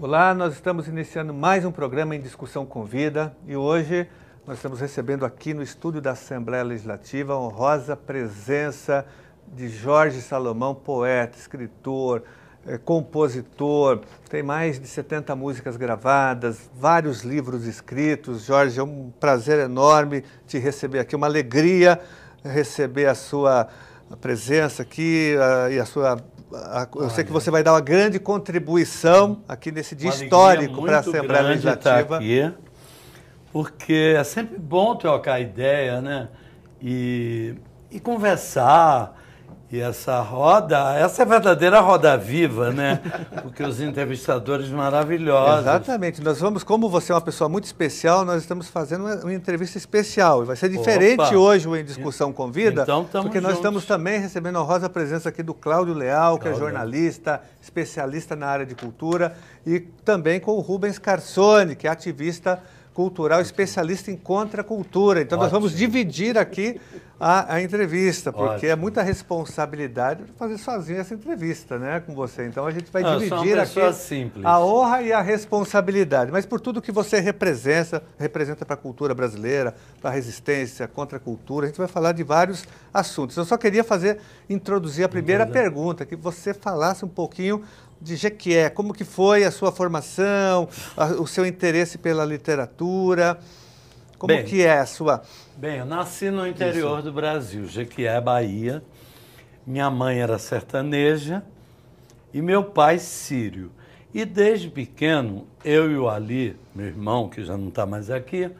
Olá, nós estamos iniciando mais um programa em Discussão com Vida e hoje nós estamos recebendo aqui no estúdio da Assembleia Legislativa a honrosa presença de Jorge Salomão, poeta, escritor, é, compositor, tem mais de 70 músicas gravadas, vários livros escritos. Jorge, é um prazer enorme te receber aqui, uma alegria receber a sua presença aqui e a sua. A, eu sei que você vai dar uma grande contribuição aqui nesse dia histórico para a Assembleia tá Legislativa. Aqui, porque é sempre bom trocar ideia, né? E, e conversar e essa roda, essa é a verdadeira roda viva, né? Porque os entrevistadores maravilhosos. Exatamente. Nós vamos, como você é uma pessoa muito especial, nós estamos fazendo uma, uma entrevista especial. E vai ser diferente Opa. hoje em Discussão com Vida, então, porque nós estamos também recebendo a rosa presença aqui do Cláudio Leal, que é jornalista, especialista na área de cultura, e também com o Rubens Carsoni, que é ativista cultural, especialista em contracultura. Então, Ótimo. nós vamos dividir aqui a, a entrevista, porque é Ótimo. é muita responsabilidade fazer sozinho essa entrevista né, com você. Então, a gente vai Não, dividir aqui simples. a honra e a responsabilidade. Mas por tudo que você representa, representa para a cultura brasileira, para a resistência, contra a cultura, a gente vai falar de vários assuntos. Eu só queria fazer, introduzir a primeira pergunta, que você falasse um pouquinho de Jequié, como que foi a sua formação, a, o seu interesse pela literatura, como bem, que é a sua... Bem, eu nasci no interior Isso. do Brasil, Jequié, Bahia. Minha mãe era sertaneja e meu pai sírio. E desde pequeno, eu e o Ali, meu irmão, que já não está mais aqui,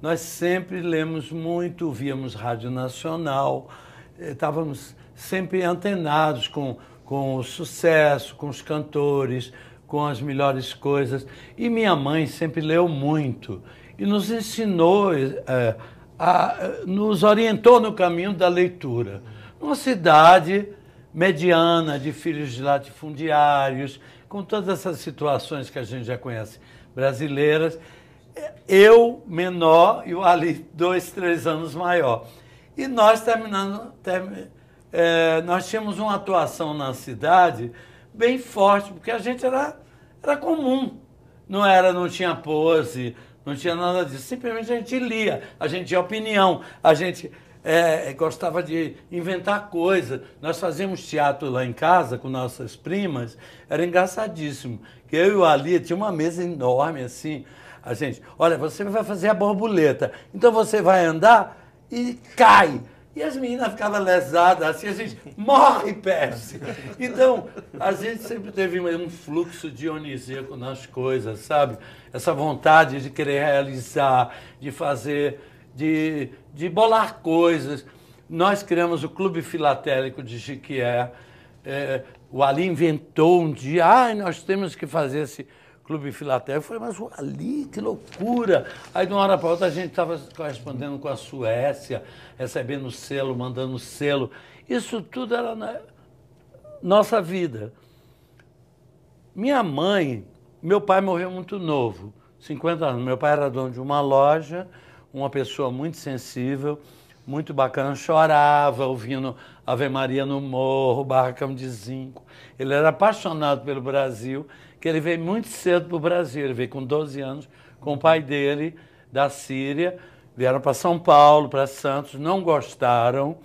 nós sempre lemos muito, víamos Rádio Nacional, estávamos eh, sempre antenados com com o sucesso, com os cantores, com as melhores coisas. E minha mãe sempre leu muito e nos ensinou, é, a, nos orientou no caminho da leitura. Uma cidade mediana de filhos de latifundiários, com todas essas situações que a gente já conhece brasileiras, eu menor e o Ali dois, três anos maior. E nós terminando, terminando é, nós tínhamos uma atuação na cidade bem forte, porque a gente era, era comum. Não era, não tinha pose, não tinha nada disso. Simplesmente a gente lia, a gente tinha opinião, a gente é, gostava de inventar coisa. Nós fazíamos teatro lá em casa com nossas primas, era engraçadíssimo. Eu e o Ali tinha uma mesa enorme assim. A gente, olha, você vai fazer a borboleta, então você vai andar e cai. E as meninas ficavam lesadas, assim, a gente morre, Pérez. Então, a gente sempre teve um fluxo dionisíaco nas coisas, sabe? Essa vontade de querer realizar, de fazer, de, de bolar coisas. Nós criamos o Clube Filatélico de Chiquier. É, o Ali inventou um dia, ah, nós temos que fazer esse. Assim, Clube Filatélico. Falei, mas ali, que loucura! Aí de uma hora para outra a gente estava correspondendo com a Suécia, recebendo selo, mandando selo. Isso tudo era na nossa vida. Minha mãe, meu pai morreu muito novo, 50 anos. Meu pai era dono de uma loja, uma pessoa muito sensível, muito bacana, chorava ouvindo Ave Maria no Morro, Barracão de Zinco. Ele era apaixonado pelo Brasil que ele veio muito cedo para o Brasil. Ele veio com 12 anos, com o pai dele, da Síria. Vieram para São Paulo, para Santos, não gostaram.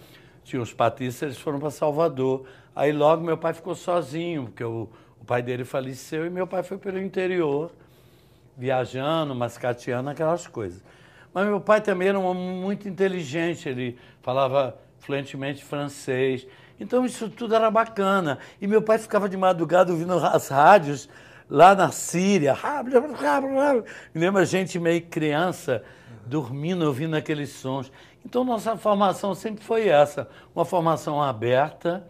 Tinha os patistas, eles foram para Salvador. Aí logo meu pai ficou sozinho, porque o, o pai dele faleceu e meu pai foi pelo interior, viajando, mascateando, aquelas coisas. Mas meu pai também era um homem muito inteligente, ele falava fluentemente francês. Então isso tudo era bacana. E meu pai ficava de madrugada ouvindo as rádios lá na Síria. Me lembra a gente meio criança dormindo, ouvindo aqueles sons. Então, nossa formação sempre foi essa, uma formação aberta,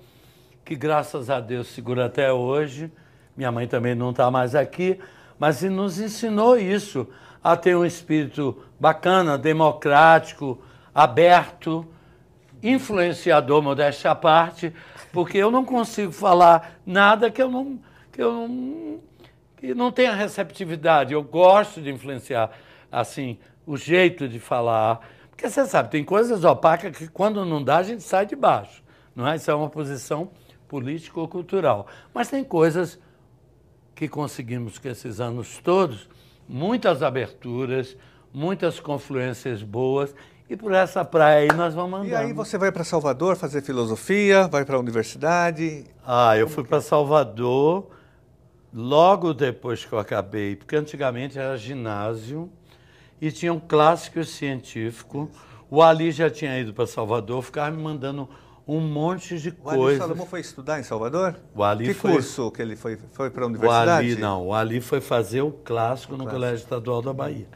que graças a Deus segura até hoje. Minha mãe também não está mais aqui, mas nos ensinou isso, a ter um espírito bacana, democrático, aberto, influenciador, modéstia à parte, porque eu não consigo falar nada que eu não, que eu não e não tem a receptividade. Eu gosto de influenciar, assim, o jeito de falar. Porque você sabe, tem coisas opacas que quando não dá, a gente sai de baixo. Não é? Isso é uma posição político-cultural. Mas tem coisas que conseguimos que esses anos todos, muitas aberturas, muitas confluências boas, e por essa praia aí nós vamos andar. E aí você vai para Salvador fazer filosofia, vai para a universidade? Ah, eu fui para Salvador logo depois que eu acabei, porque antigamente era ginásio e tinha um clássico científico. O Ali já tinha ido para Salvador, ficava me mandando um monte de coisas. O coisa. Ali Salomão foi estudar em Salvador? O Ali que foi... curso que ele foi? Foi para a universidade? O Ali não, o Ali foi fazer o clássico o no clássico. Colégio Estadual da Bahia.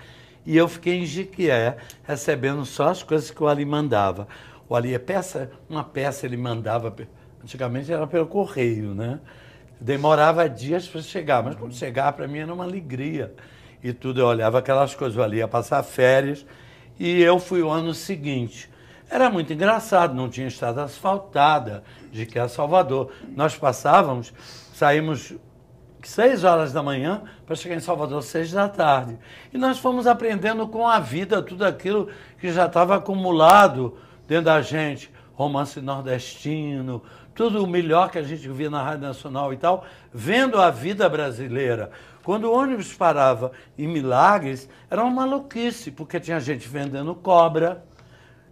E eu fiquei em Jiquié, recebendo só as coisas que o Ali mandava. O Ali é peça, uma peça ele mandava, antigamente era pelo correio, né? Demorava dias para chegar, mas quando chegar, para mim era uma alegria. E tudo, eu olhava aquelas coisas, eu ali ia passar férias. E eu fui o ano seguinte. Era muito engraçado, não tinha estrada asfaltada de que a é Salvador. Nós passávamos, saímos seis horas da manhã para chegar em Salvador seis da tarde. E nós fomos aprendendo com a vida tudo aquilo que já estava acumulado dentro da gente. Romance nordestino, tudo o melhor que a gente via na Rádio Nacional e tal, vendo a vida brasileira. Quando o ônibus parava em Milagres, era uma maluquice, porque tinha gente vendendo cobra,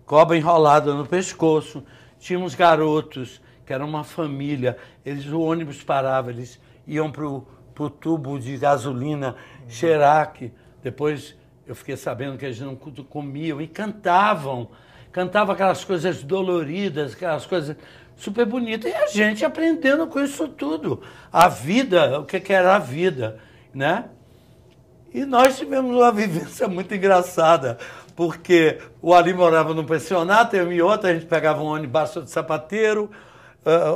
cobra enrolada no pescoço, tinha uns garotos, que era uma família, eles o ônibus parava, eles iam para o tubo de gasolina uhum. depois eu fiquei sabendo que eles não comiam e cantavam. Cantava aquelas coisas doloridas, aquelas coisas super bonita. E a gente aprendendo com isso tudo. A vida, o que, era a vida, né? E nós tivemos uma vivência muito engraçada, porque o Ali morava num pensionato, eu e outra, a gente pegava um ônibus Baixa do Sapateiro,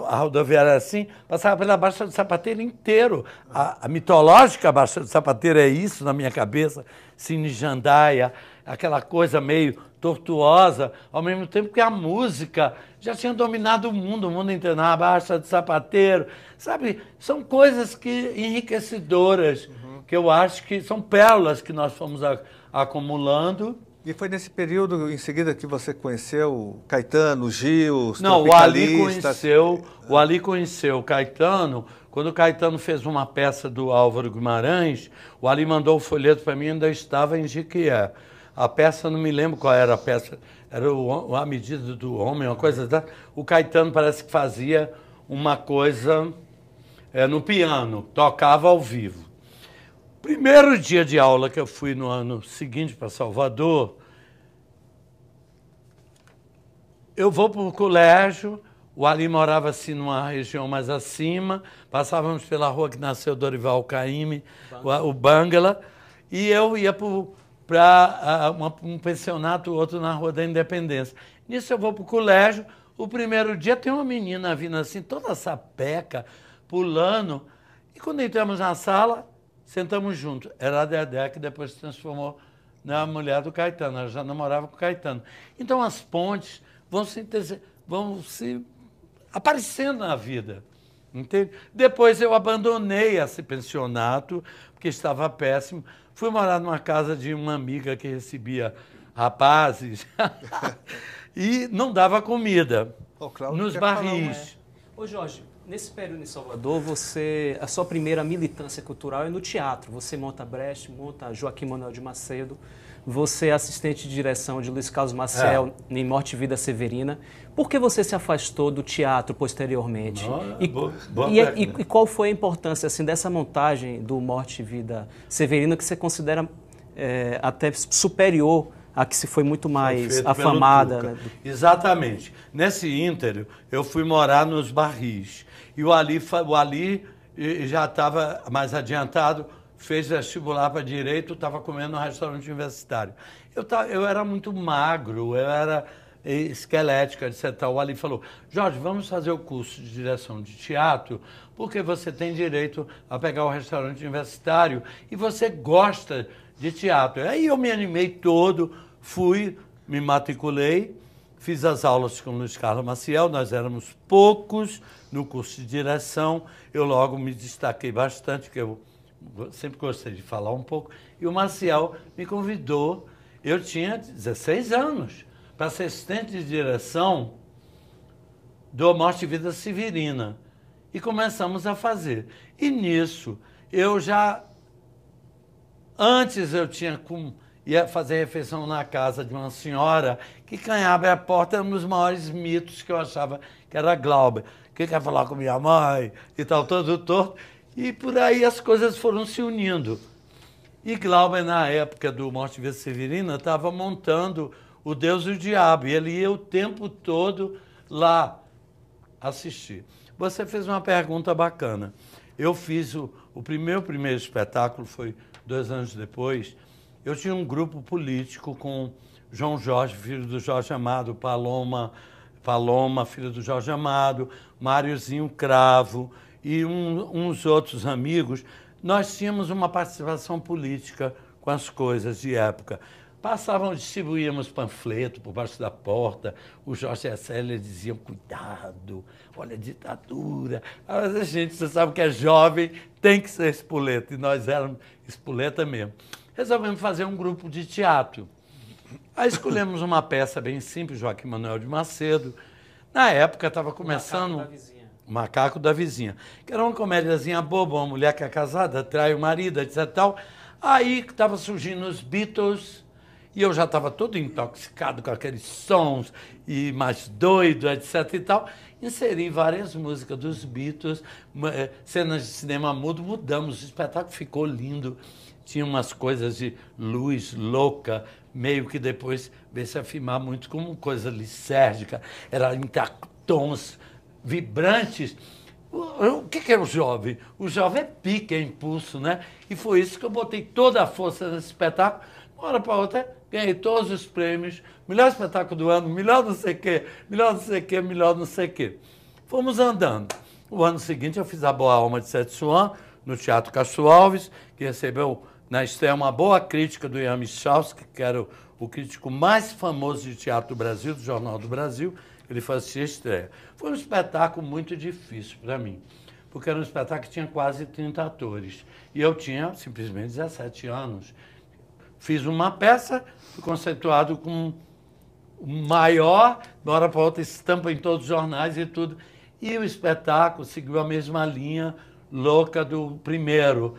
a rodovia era assim, passava pela Baixa do Sapateiro inteiro. A, a mitológica Baixa do Sapateiro é isso na minha cabeça, Cine Jandaia, aquela coisa meio tortuosa, ao mesmo tempo que a música já tinha dominado o mundo, o mundo inteiro, na Baixa de Sapateiro, sabe? São coisas que enriquecedoras, uhum. que eu acho que são pérolas que nós fomos a, acumulando. E foi nesse período em seguida que você conheceu Caetano, Gil, os Não, o Ali conheceu, o Ali conheceu Caetano quando o Caetano fez uma peça do Álvaro Guimarães, o Ali mandou o folheto para mim, ainda estava em Jiquié. A peça, não me lembro qual era a peça, era o, A Medida do Homem, uma coisa da. O Caetano parece que fazia uma coisa é, no piano, tocava ao vivo. Primeiro dia de aula que eu fui no ano seguinte para Salvador, eu vou para o colégio, o Ali morava assim numa região mais acima, passávamos pela rua que nasceu Dorival Caymmi, o, o Bangala, e eu ia para o para uh, um pensionato, outro na Rua da Independência. Nisso eu vou para o colégio. O primeiro dia tem uma menina vindo assim, toda sapeca, pulando. E quando entramos na sala, sentamos juntos. Era a Dedé que depois se transformou na mulher do Caetano. Ela já namorava com o Caetano. Então as pontes vão se, vão se aparecendo na vida. Entende? Depois eu abandonei esse pensionato, porque estava péssimo. Fui morar numa casa de uma amiga que recebia rapazes e não dava comida oh, nos barris. Falar, Ô Jorge, nesse período em Salvador, você a sua primeira militância cultural é no teatro. Você monta Brecht, monta Joaquim Manuel de Macedo você é assistente de direção de Luiz Carlos Maciel é. em Morte e Vida Severina. Por que você se afastou do teatro posteriormente? Não, é e, boa, boa e, é, e, e, qual foi a importância assim, dessa montagem do Morte e Vida Severina que você considera é, até superior a que se foi muito mais foi afamada? Né? Exatamente. Nesse íntero, eu fui morar nos barris. E o Ali, o Ali eh, já estava mais adiantado fez vestibular para direito, estava comendo no restaurante universitário. Eu, tava, eu era muito magro, eu era eh, esquelética, etc. O Ali falou: Jorge, vamos fazer o curso de direção de teatro, porque você tem direito a pegar o restaurante universitário e você gosta de teatro. Aí eu me animei todo, fui, me matriculei, fiz as aulas com o Luiz Carlos Maciel, nós éramos poucos no curso de direção. Eu logo me destaquei bastante, porque eu sempre gostei de falar um pouco, e o Marcial me convidou, eu tinha 16 anos, para ser assistente de direção do Morte e Vida Severina. E começamos a fazer. E nisso, eu já. Antes eu tinha com. Ia fazer refeição na casa de uma senhora que canhava a porta era um dos maiores mitos que eu achava que era Glauber. Que quer falar com minha mãe e tal, todo torto. E por aí as coisas foram se unindo. E Glauber, na época do Morte Via Severina, estava montando o Deus e o Diabo. E ele ia o tempo todo lá assistir. Você fez uma pergunta bacana. Eu fiz o, o primeiro primeiro espetáculo, foi dois anos depois. Eu tinha um grupo político com João Jorge, filho do Jorge Amado, Paloma, Paloma, filho do Jorge Amado, Máriozinho Cravo e um, uns outros amigos, nós tínhamos uma participação política com as coisas de época. Passavam, distribuíamos panfleto por baixo da porta, o Jorge e dizia cuidado, olha a ditadura. Mas a gente, você sabe que é jovem, tem que ser espoleta, e nós éramos espoleta mesmo. Resolvemos fazer um grupo de teatro. Aí escolhemos uma peça bem simples, Joaquim Manuel de Macedo. Na época estava começando Macaco da Vizinha. Que era uma comédiazinha boba, uma mulher que é casada, trai o marido, etc tal. Aí estava surgindo os Beatles e eu já estava todo intoxicado com aqueles sons e mais doido, etc e tal. Inseri várias músicas dos Beatles, eh, cenas de cinema mudo, mudamos, o espetáculo ficou lindo. Tinha umas coisas de luz louca, meio que depois veio se afirmar muito como coisa licérgica. Era intactons, vibrantes. O que, é o jovem? O jovem é pique, é impulso, né? E foi isso que eu botei toda a força nesse espetáculo. Uma hora para outra, ganhei todos os prêmios. Melhor espetáculo do ano, melhor não sei o quê, melhor não sei o quê, melhor não sei o quê. Fomos andando. O ano seguinte, eu fiz a Boa Alma de Sete Suan, no Teatro Castro Alves, que recebeu na estreia uma boa crítica do Ian Michalski, que era o, o crítico mais famoso de teatro do Brasil, do Jornal do Brasil ele fazia assim, estreia. Foi um espetáculo muito difícil para mim, porque era um espetáculo que tinha quase 30 atores. E eu tinha simplesmente 17 anos. Fiz uma peça, fui conceituado com maior, de hora para outra estampa em todos os jornais e tudo. E o espetáculo seguiu a mesma linha louca do primeiro.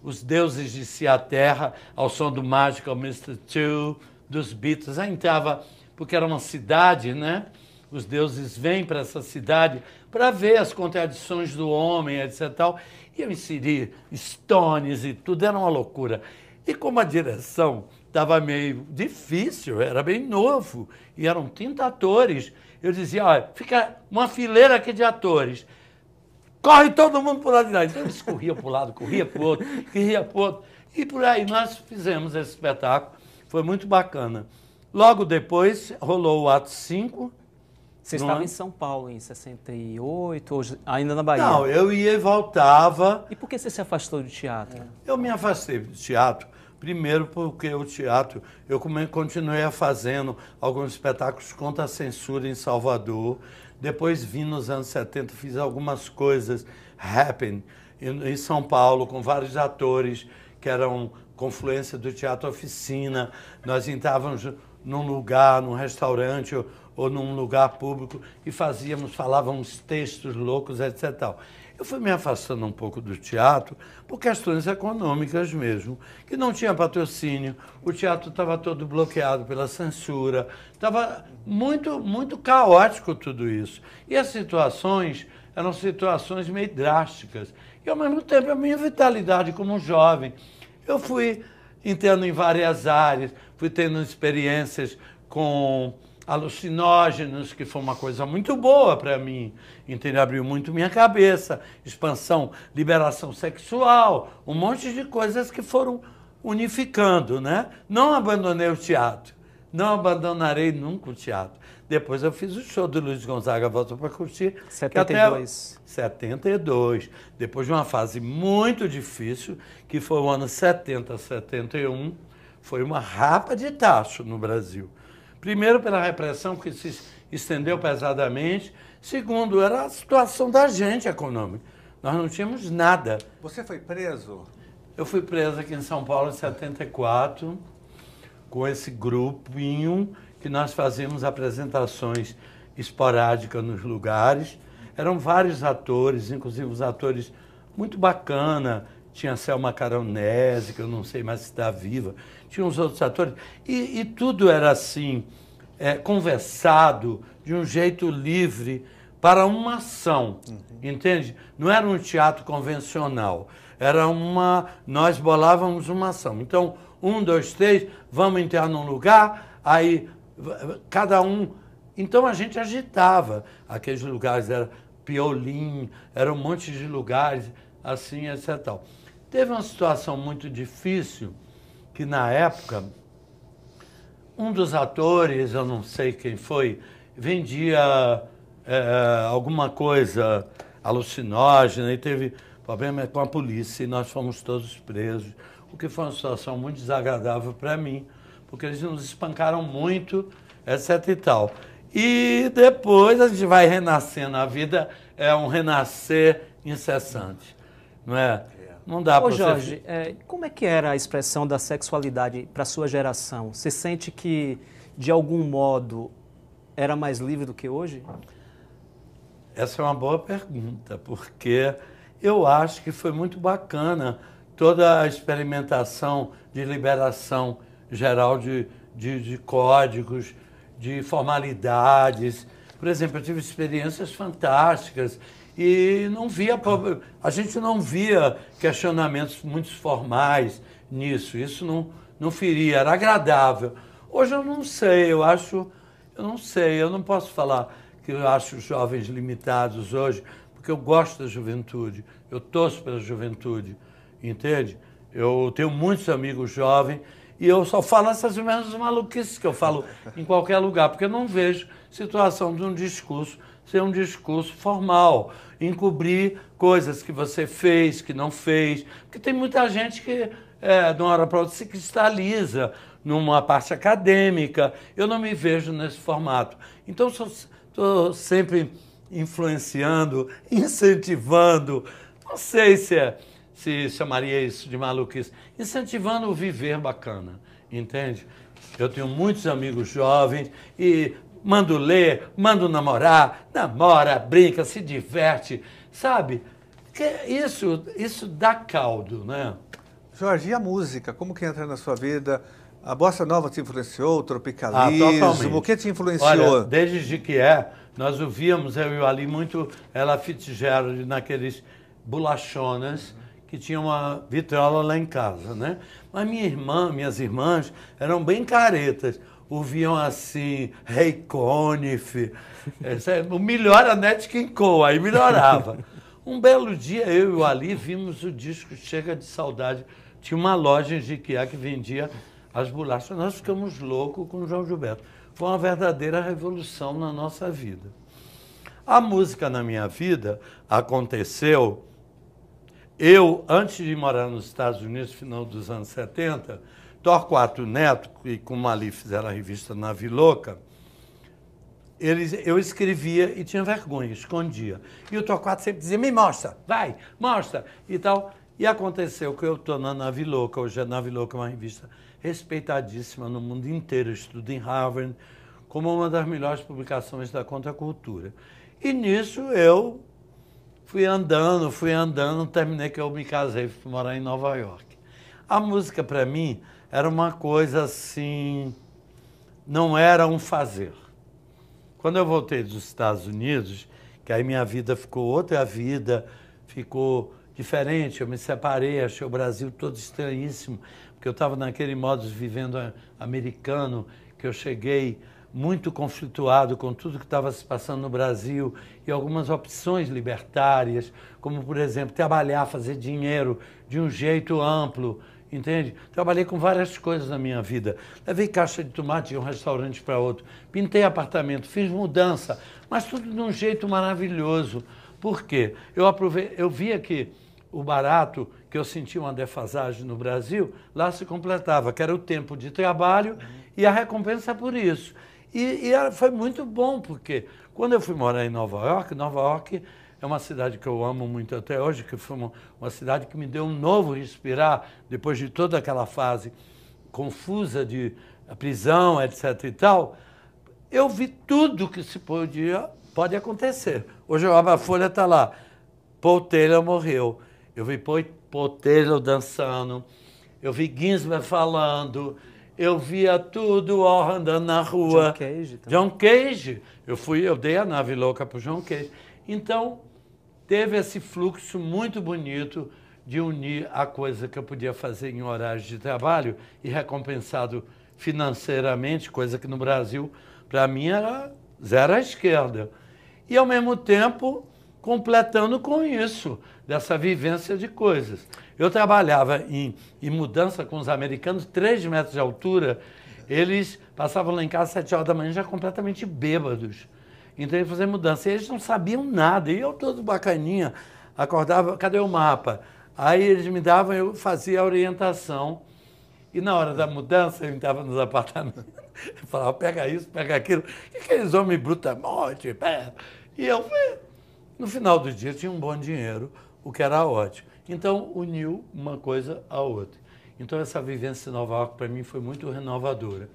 Os deuses de a terra, ao som do Magical Mr. Two, dos Beatles. Aí entrava, porque era uma cidade, né? os deuses vêm para essa cidade para ver as contradições do homem, etc. Tal. E eu inseri stones e tudo, era uma loucura. E como a direção estava meio difícil, era bem novo, e eram 30 atores, eu dizia, olha, fica uma fileira aqui de atores, corre todo mundo para o lado de lá. Então eles corriam para o lado, corria para o outro, corria para o outro. E por aí nós fizemos esse espetáculo, foi muito bacana. Logo depois rolou o ato 5, você estava é? em São Paulo em 68, hoje, ainda na Bahia? Não, eu ia e voltava. E por que você se afastou do teatro? Eu me afastei do teatro. Primeiro porque o teatro, eu continuei fazendo alguns espetáculos contra a censura em Salvador. Depois vim nos anos 70, fiz algumas coisas happen em São Paulo com vários atores que eram confluência do teatro oficina. Nós entrávamos num lugar, num restaurante ou num lugar público e fazíamos, falávamos textos loucos, etc. Eu fui me afastando um pouco do teatro por questões econômicas mesmo, que não tinha patrocínio, o teatro estava todo bloqueado pela censura, estava muito, muito caótico tudo isso. E as situações eram situações meio drásticas. E ao mesmo tempo a minha vitalidade como jovem. Eu fui entrando em várias áreas, fui tendo experiências com alucinógenos, que foi uma coisa muito boa para mim, entendeu? Abriu muito minha cabeça, expansão, liberação sexual, um monte de coisas que foram unificando, né? Não abandonei o teatro, não abandonarei nunca o teatro. Depois eu fiz o show do Luiz Gonzaga, voltou para curtir. 72. Até 72. Depois de uma fase muito difícil, que foi o ano 70, 71, foi uma rapa de tacho no Brasil. Primeiro, pela repressão que se estendeu pesadamente. Segundo, era a situação da gente econômica. Nós não tínhamos nada. Você foi preso? Eu fui preso aqui em São Paulo em 74, com esse grupinho que nós fazíamos apresentações esporádicas nos lugares. Eram vários atores, inclusive os atores muito bacana. Tinha Selma Caronese, que eu não sei mais se está viva tinha uns outros atores, e, e tudo era assim, é, conversado de um jeito livre para uma ação, uhum. entende? Não era um teatro convencional, era uma. Nós bolávamos uma ação. Então, um, dois, três, vamos entrar num lugar, aí cada um. Então a gente agitava aqueles lugares, era Piolim, era um monte de lugares, assim, etc. Teve uma situação muito difícil que na época um dos atores, eu não sei quem foi, vendia é, alguma coisa alucinógena e teve problema com a polícia e nós fomos todos presos, o que foi uma situação muito desagradável para mim, porque eles nos espancaram muito, etc e tal. E depois a gente vai renascendo, a vida é um renascer incessante, não é? Não dá para Jorge, é, como é que era a expressão da sexualidade para sua geração? Você sente que, de algum modo, era mais livre do que hoje? Essa é uma boa pergunta, porque eu acho que foi muito bacana toda a experimentação de liberação geral de, de, de códigos, de formalidades. Por exemplo, eu tive experiências fantásticas e não via a gente não via questionamentos muito formais nisso. Isso não não feria, era agradável. Hoje eu não sei, eu acho, eu não sei, eu não posso falar que eu acho os jovens limitados hoje, porque eu gosto da juventude, eu torço pela juventude, entende? Eu tenho muitos amigos jovens e eu só falo essas mesmas maluquices que eu falo em qualquer lugar, porque eu não vejo situação de um discurso ser um discurso formal, encobrir coisas que você fez, que não fez, porque tem muita gente que é, de uma hora para outra se cristaliza numa parte acadêmica. Eu não me vejo nesse formato. Então estou sempre influenciando, incentivando, não sei se é, se chamaria isso de maluquice, incentivando o viver bacana, entende? Eu tenho muitos amigos jovens e mando ler, mando namorar, namora, brinca, se diverte, sabe? Isso, isso dá caldo, né? Jorge, e a música? Como que entra na sua vida? A bossa nova te influenciou, o ah, tropicalismo, ah, o que te influenciou? Olha, desde que é, nós ouvíamos, eu e o Ali, muito ela Fitzgerald naqueles bolachonas que tinha uma vitrola lá em casa, né? Mas minha irmã, minhas irmãs eram bem caretas ouviam assim, Ray hey, Conniff, é, o melhor a Nat King Cole, aí melhorava. Um belo dia, eu e o Ali vimos o disco Chega de Saudade. Tinha uma loja em Jiquiá que vendia as bolachas. Nós ficamos loucos com o João Gilberto. Foi uma verdadeira revolução na nossa vida. A música na minha vida aconteceu. Eu, antes de morar nos Estados Unidos, final dos anos 70, Torquato Neto, que com Mali fizeram a revista Nave Louca, eles, eu escrevia e tinha vergonha, escondia. E o Torquato sempre dizia, me mostra, vai, mostra, e tal. E aconteceu que eu estou na Nave Louca, hoje a é Nave Louca é uma revista respeitadíssima no mundo inteiro, estudo em Harvard, como uma das melhores publicações da contracultura. E nisso eu fui andando, fui andando, terminei que eu me casei, fui morar em Nova York. A música, para mim, era uma coisa assim, não era um fazer. Quando eu voltei dos Estados Unidos, que aí minha vida ficou outra vida, ficou diferente, eu me separei, achei o Brasil todo estranhíssimo, porque eu estava naquele modo vivendo americano, que eu cheguei muito conflituado com tudo que estava se passando no Brasil e algumas opções libertárias, como, por exemplo, trabalhar, fazer dinheiro de um jeito amplo, entende? Trabalhei com várias coisas na minha vida. Levei caixa de tomate de um restaurante para outro, pintei apartamento, fiz mudança, mas tudo de um jeito maravilhoso. Por quê? Eu, aprovei, eu via que o barato, que eu sentia uma defasagem no Brasil, lá se completava, que era o tempo de trabalho e a recompensa por isso. E, e era, foi muito bom, porque quando eu fui morar em Nova York, Nova York é uma cidade que eu amo muito até hoje, que foi uma, uma cidade que me deu um novo respirar depois de toda aquela fase confusa de prisão, etc. e tal. Eu vi tudo que se podia, pode acontecer. Hoje eu abro a Folha, está lá. Paul Taylor morreu. Eu vi Paul Taylor dançando. Eu vi Ginsberg falando eu via tudo ao andando na rua. John Cage também. John Cage. Eu fui, eu dei a nave louca para John Cage. Então, teve esse fluxo muito bonito de unir a coisa que eu podia fazer em horários de trabalho e recompensado financeiramente, coisa que no Brasil, para mim, era zero à esquerda. E, ao mesmo tempo, completando com isso, dessa vivência de coisas. Eu trabalhava em, em mudança com os americanos, três metros de altura, eles passavam lá em casa às horas da manhã já completamente bêbados. Então ele faziam mudança. E eles não sabiam nada. E eu todo bacaninha, acordava, cadê o mapa? Aí eles me davam, eu fazia a orientação. E na hora da mudança, eu entrava nos apartamentos, eu falava, pega isso, pega aquilo. E aqueles homens bruta morte, E eu, no final do dia, tinha um bom dinheiro, o que era ótimo. Então, uniu uma coisa à outra. Então, essa vivência em Nova York, para mim, foi muito renovadora.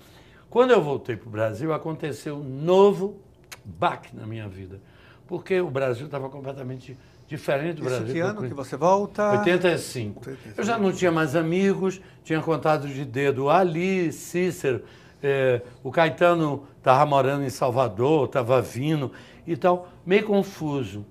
Quando eu voltei para o Brasil, aconteceu um novo baque na minha vida. Porque o Brasil estava completamente diferente do Brasil. Que ano que você volta? 85. 85. Eu já não tinha mais amigos, tinha contato de dedo ali, Cícero, eh, o Caetano estava morando em Salvador, estava vindo e então, tal. Meio confuso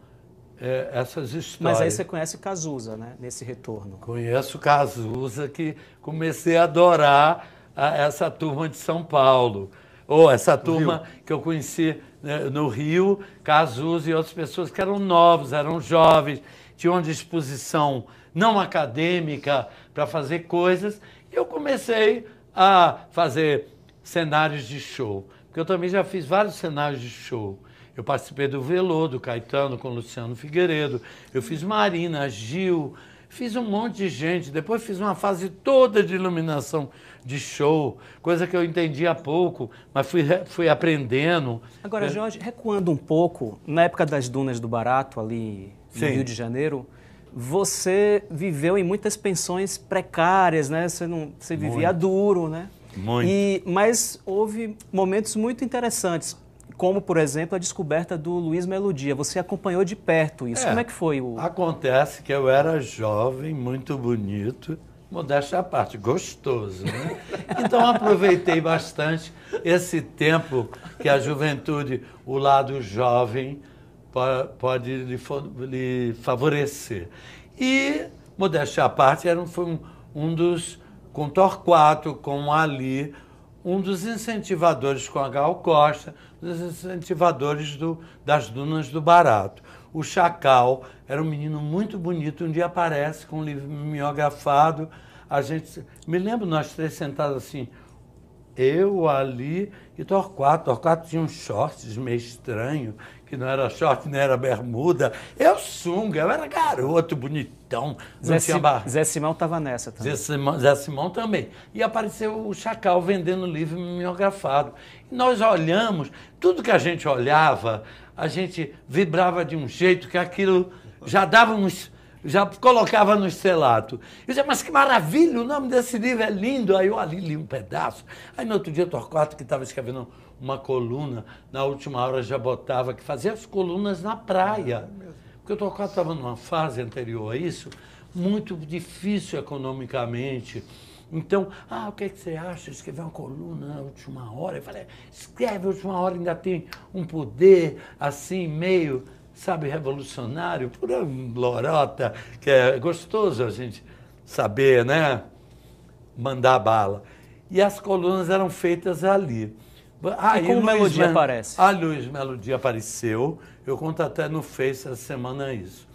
eh, essas histórias. Mas aí você conhece Cazuza, né? Nesse retorno. Conheço Cazuza, que comecei a adorar a essa turma de São Paulo. Ou essa turma que eu conheci né, no Rio, Cazuz e outras pessoas que eram novos, eram jovens, tinham uma disposição não acadêmica para fazer coisas. E eu comecei a fazer cenários de show, porque eu também já fiz vários cenários de show. Eu participei do Velô, do Caetano, com Luciano Figueiredo. Eu fiz Marina, Gil, fiz um monte de gente. Depois fiz uma fase toda de iluminação de show, coisa que eu entendi há pouco, mas fui, fui aprendendo. Agora, Jorge, recuando um pouco, na época das Dunas do Barato, ali Sim. no Rio de Janeiro, você viveu em muitas pensões precárias, né? Você, não, você vivia muito. duro, né? Muito. E, mas houve momentos muito interessantes, como, por exemplo, a descoberta do Luiz Melodia. Você acompanhou de perto isso. É, Como é que foi? O... Acontece que eu era jovem, muito bonito, modéstia à parte, gostoso. Né? Então aproveitei bastante esse tempo que a juventude, o lado jovem, pode lhe, favorecer. E, modéstia à parte, era, foi um, um dos, com Torquato, com Ali, um dos incentivadores com a Gal Costa, dos incentivadores do, das Dunas do Barato o Chacal. Era um menino muito bonito. Um dia aparece com um livro mimeografado. A gente. Me lembro nós três sentados assim, eu, Ali e Torquato. Torquato tinha uns shorts meio estranho, que não era short, não era bermuda. Eu sunga, eu era garoto, bonitão. Zé, Sim, bar... Zé Simão estava nessa também. Zé Simão, Zé Simão, também. E apareceu o Chacal vendendo livro mimeografado. E nós olhamos, tudo que a gente olhava, a gente vibrava de um jeito que aquilo já dava uns. Já colocava no estrelato. Eu dizia, mas que maravilha, o nome desse livro é lindo. Aí eu ali li um pedaço. Aí no outro dia, Torquato, que estava escrevendo uma coluna, na última hora já botava, que fazia as colunas na praia. É Porque o Torquato estava numa fase anterior a isso, muito difícil economicamente então, ah, o que, é que você acha? Escrever uma coluna na última hora? Eu falei, escreve, na última hora ainda tem um poder assim, meio, sabe, revolucionário, pura lorota, que é gostoso a gente saber, né? Mandar bala. E as colunas eram feitas ali. Ah, e como e Melodia Mel... aparece? A Luiz Melodia apareceu. Eu conto até no Face essa semana isso.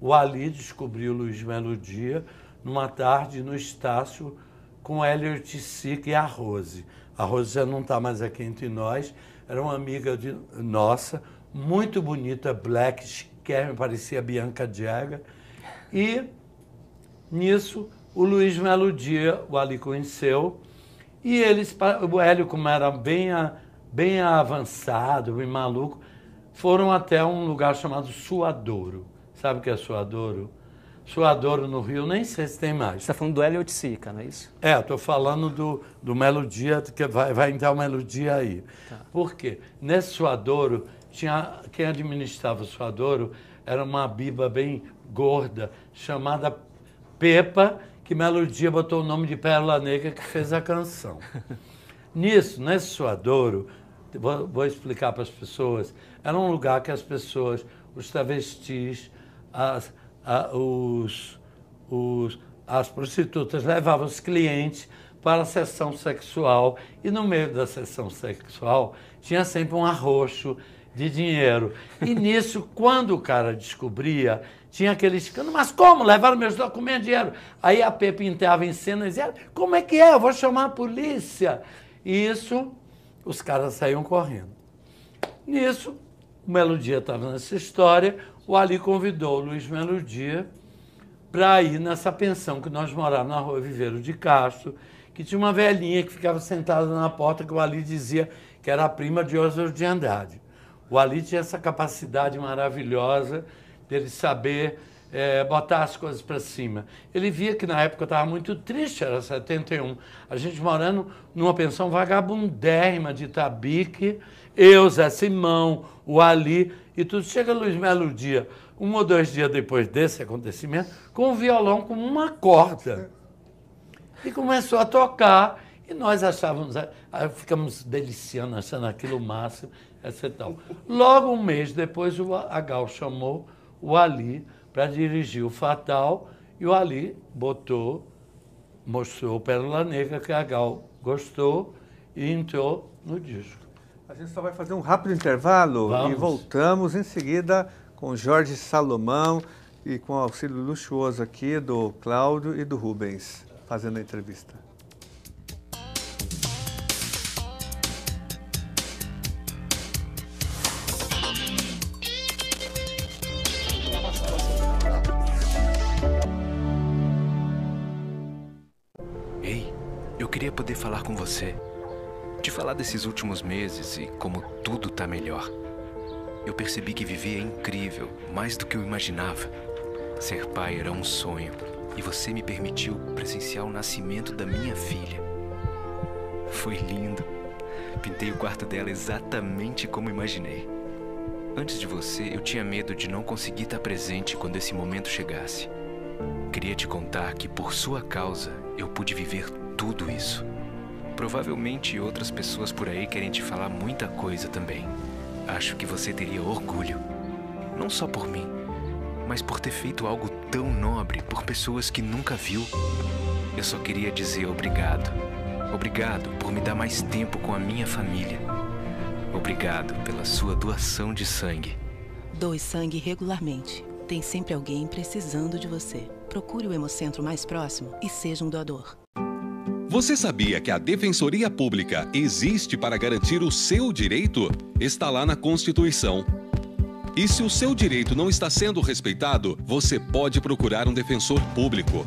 O Ali descobriu Luiz Melodia numa tarde no Estácio com Elliot Sick e a Rose. A Rose já não está mais aqui entre nós, era uma amiga de, nossa, muito bonita, black, chiquérrima, parecia Bianca Jagger. E nisso o Luiz Melodia o Ali conheceu, e eles, o Hélio, como era bem, bem avançado, bem maluco, foram até um lugar chamado Suadouro. Sabe o que é Suadouro? Suadouro no Rio, nem sei se tem mais. Você está falando do Elliot Sica, não é isso? É, estou falando do, do Melodia, que vai, vai entrar o Melodia aí. Tá. Por quê? Nesse Suadouro, tinha, quem administrava o Suadouro era uma biba bem gorda, chamada Pepa, que Melodia botou o nome de Pérola Negra, que fez a canção. Nisso, nesse Suadouro, vou, vou explicar para as pessoas, era um lugar que as pessoas, os travestis, as os, os, as prostitutas levavam os clientes para a sessão sexual e no meio da sessão sexual tinha sempre um arroxo de dinheiro. E nisso, quando o cara descobria, tinha aquele escândalo, mas como? Levaram meus documentos, dinheiro. Aí a Pepe entrava em cena e dizia, como é que é? Eu vou chamar a polícia. E isso, os caras saíam correndo. Nisso, o Melodia estava nessa história, o Ali convidou o Luiz Melodia para ir nessa pensão que nós morávamos na rua Viveiro de Castro, que tinha uma velhinha que ficava sentada na porta, que o Ali dizia que era a prima de Oswald de Andrade. O Ali tinha essa capacidade maravilhosa dele saber é, botar as coisas para cima. Ele via que na época estava muito triste, era 71. A gente morando numa pensão vagabundérrima de Tabique, eu, Zé Simão, o Ali, e tudo. Chega Luiz Melo Dia, um ou dois dias depois desse acontecimento, com um violão com uma corda. E começou a tocar. E nós achávamos, ficamos deliciando, achando aquilo máximo, etc. Logo um mês depois, o Agal chamou o Ali para dirigir o Fatal, e o Ali botou, mostrou o Pérola Negra, que o Gal gostou e entrou no disco. A gente só vai fazer um rápido intervalo Vamos. e voltamos em seguida com Jorge Salomão e com o auxílio luxuoso aqui do Cláudio e do Rubens, fazendo a entrevista. desses últimos meses e como tudo tá melhor, eu percebi que viver é incrível, mais do que eu imaginava. Ser pai era um sonho e você me permitiu presenciar o nascimento da minha filha. Foi lindo. Pintei o quarto dela exatamente como imaginei. Antes de você, eu tinha medo de não conseguir estar presente quando esse momento chegasse. Queria te contar que por sua causa eu pude viver tudo isso. Provavelmente outras pessoas por aí querem te falar muita coisa também. Acho que você teria orgulho. Não só por mim, mas por ter feito algo tão nobre por pessoas que nunca viu. Eu só queria dizer obrigado. Obrigado por me dar mais tempo com a minha família. Obrigado pela sua doação de sangue. Doe sangue regularmente. Tem sempre alguém precisando de você. Procure o hemocentro mais próximo e seja um doador. Você sabia que a Defensoria Pública existe para garantir o seu direito? Está lá na Constituição. E se o seu direito não está sendo respeitado, você pode procurar um defensor público.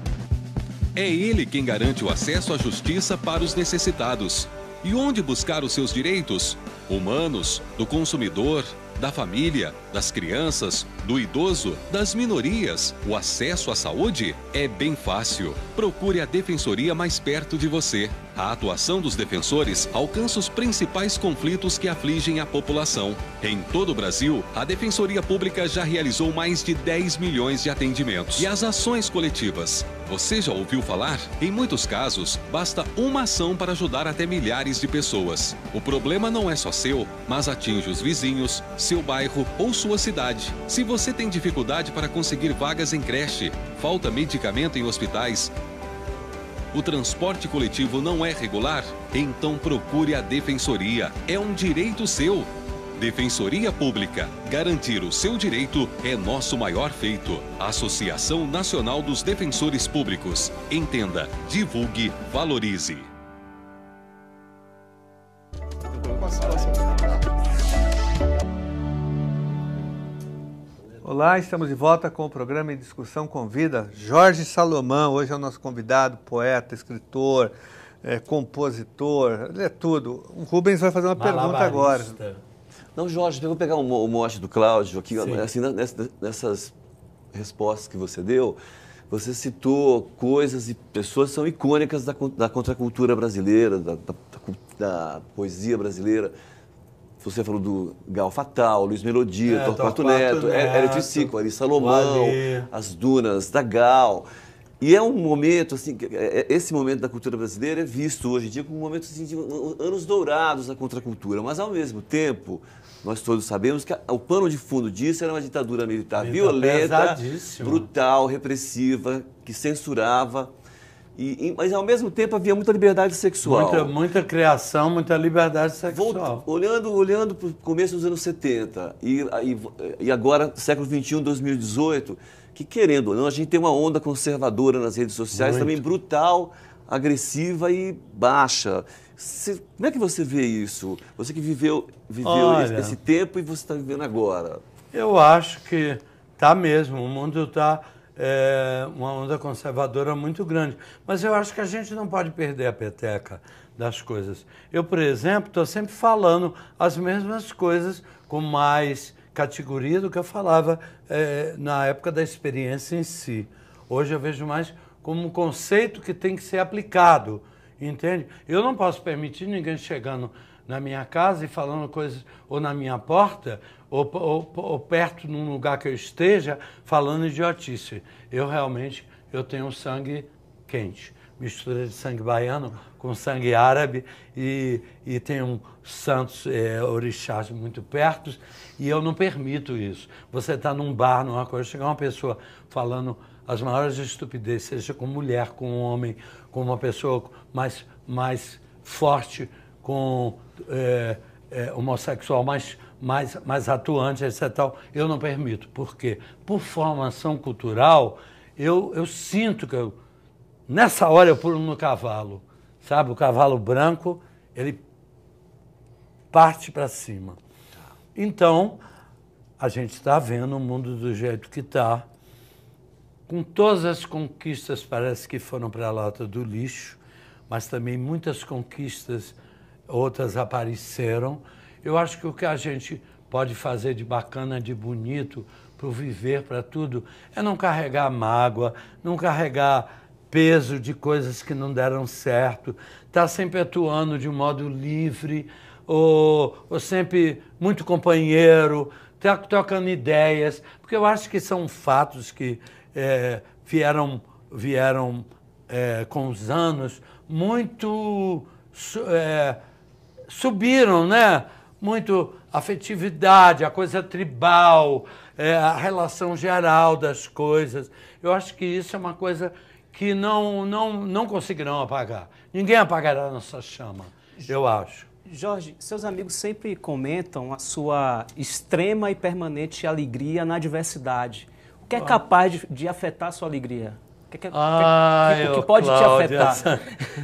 É ele quem garante o acesso à justiça para os necessitados. E onde buscar os seus direitos? Humanos, do consumidor, da família, das crianças, do idoso, das minorias, o acesso à saúde é bem fácil. Procure a defensoria mais perto de você a atuação dos defensores alcança os principais conflitos que afligem a população. Em todo o Brasil, a Defensoria Pública já realizou mais de 10 milhões de atendimentos. E as ações coletivas? Você já ouviu falar? Em muitos casos, basta uma ação para ajudar até milhares de pessoas. O problema não é só seu, mas atinge os vizinhos, seu bairro ou sua cidade. Se você tem dificuldade para conseguir vagas em creche, falta medicamento em hospitais, o transporte coletivo não é regular? Então procure a Defensoria. É um direito seu. Defensoria Pública. Garantir o seu direito é nosso maior feito. Associação Nacional dos Defensores Públicos. Entenda, divulgue, valorize. Eu Olá, estamos de volta com o programa em discussão convida Jorge Salomão. Hoje é o nosso convidado, poeta, escritor, é, compositor, ele é tudo. O Rubens vai fazer uma pergunta agora. Não, Jorge, eu vou pegar o um, mote do Cláudio aqui, Sim. assim, né, nessas, nessas respostas que você deu, você citou coisas e pessoas que são icônicas da, da contracultura brasileira, da, da, da poesia brasileira. Você falou do Gal Fatal, Luiz Melodia, é, Torquato, Neto, é, Neto Eretricico, Ari Salomão, Valeu. As Dunas da Gal. E é um momento, assim, é, é, esse momento da cultura brasileira é visto hoje em dia como um momento assim, de uh, uh, anos dourados da contracultura, mas ao mesmo tempo, nós todos sabemos que o pano de fundo disso era uma ditadura militar Vida violenta, brutal, repressiva, que censurava, e, e, mas ao mesmo tempo havia muita liberdade sexual. Muita, muita criação, muita liberdade sexual. Vou, olhando olhando para o começo dos anos 70 e, e, e agora, século XXI, 2018, que querendo ou não, a gente tem uma onda conservadora nas redes sociais Muito. também brutal, agressiva e baixa. como é que você vê isso? Você que viveu, viveu Olha, esse, tempo e você está vivendo agora. Eu acho que tá mesmo. O mundo está é, uma onda conservadora muito grande. Mas eu acho que a gente não pode perder a peteca das coisas. Eu, por exemplo, estou sempre falando as mesmas coisas com mais categoria do que eu falava é, na época da experiência em si. Hoje eu vejo mais como um conceito que tem que ser aplicado, entende? Eu não posso permitir ninguém chegando na minha casa e falando coisas, ou na minha porta, ou, ou, ou perto num lugar que eu esteja, falando idiotice. Eu realmente eu tenho sangue quente mistura de sangue baiano com sangue árabe e, e tem um santos é, orixás muito perto e eu não permito isso. Você está num bar, numa coisa, chegar uma pessoa falando as maiores estupidez, seja com mulher, com um homem, com uma pessoa mais, mais forte, com é, é, homossexual mais, mais, mais atuante, etc. Tal. Eu não permito. Por quê? Por formação cultural, eu, eu sinto que eu, nessa hora eu pulo no cavalo. Sabe, o cavalo branco, ele parte para cima. Então, a gente está vendo o mundo do jeito que está, com todas as conquistas parece que foram para a lata do lixo, mas também muitas conquistas outras apareceram. Eu acho que o que a gente pode fazer de bacana, de bonito, para o viver, para tudo, é não carregar mágoa, não carregar peso de coisas que não deram certo, tá sempre atuando de um modo livre, ou, ou sempre muito companheiro, tá trocando ideias, porque eu acho que são fatos que é, vieram, vieram é, com os anos muito. É, subiram, né? Muito afetividade, a coisa tribal, é, a relação geral das coisas. Eu acho que isso é uma coisa que não, não, não conseguirão apagar. Ninguém apagará a nossa chama, eu acho. Jorge, seus amigos sempre comentam a sua extrema e permanente alegria na diversidade. O que é ah. capaz de, de afetar a sua alegria? Que, que, ah, que, que pode te afetar? Essa,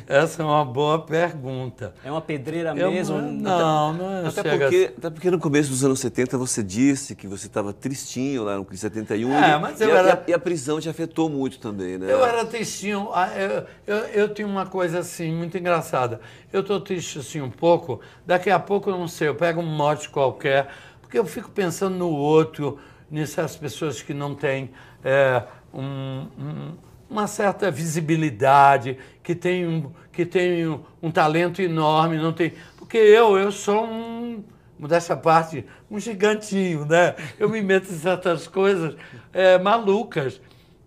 essa, é uma boa pergunta. É uma pedreira eu, mesmo? Não, não é. Até, chega... porque, até porque no começo dos anos 70 você disse que você estava tristinho lá no 71. É, mas e, eu era... e, a, e a prisão te afetou muito também, né? Eu era tristinho. Ah, eu, eu, eu tinha uma coisa assim, muito engraçada. Eu estou triste assim um pouco, daqui a pouco eu não sei, eu pego um mote qualquer, porque eu fico pensando no outro, nessas pessoas que não têm. É, um uma certa visibilidade, que tem um, que tem um, um talento enorme, não tem. Porque eu, eu sou um, modéstia à parte, um gigantinho, né? Eu me meto em certas coisas é, malucas.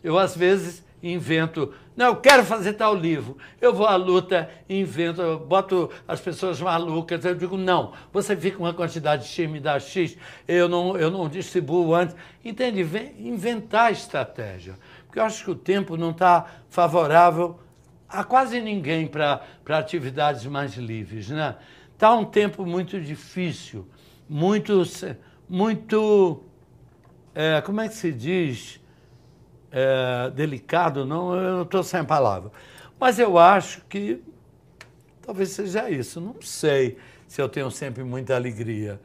Eu, às vezes, invento. Não, eu quero fazer tal livro. Eu vou à luta, invento, boto as pessoas malucas. Eu digo, não, você fica uma quantidade X, me dá X, eu não, eu não distribuo antes. Entende? Inventar estratégia porque eu acho que o tempo não está favorável a quase ninguém para atividades mais livres. Está né? Tá um tempo muito difícil, muito. muito é, como é que se diz? É, delicado, não, eu não estou sem palavra. Mas eu acho que talvez seja isso. Não sei se eu tenho sempre muita alegria.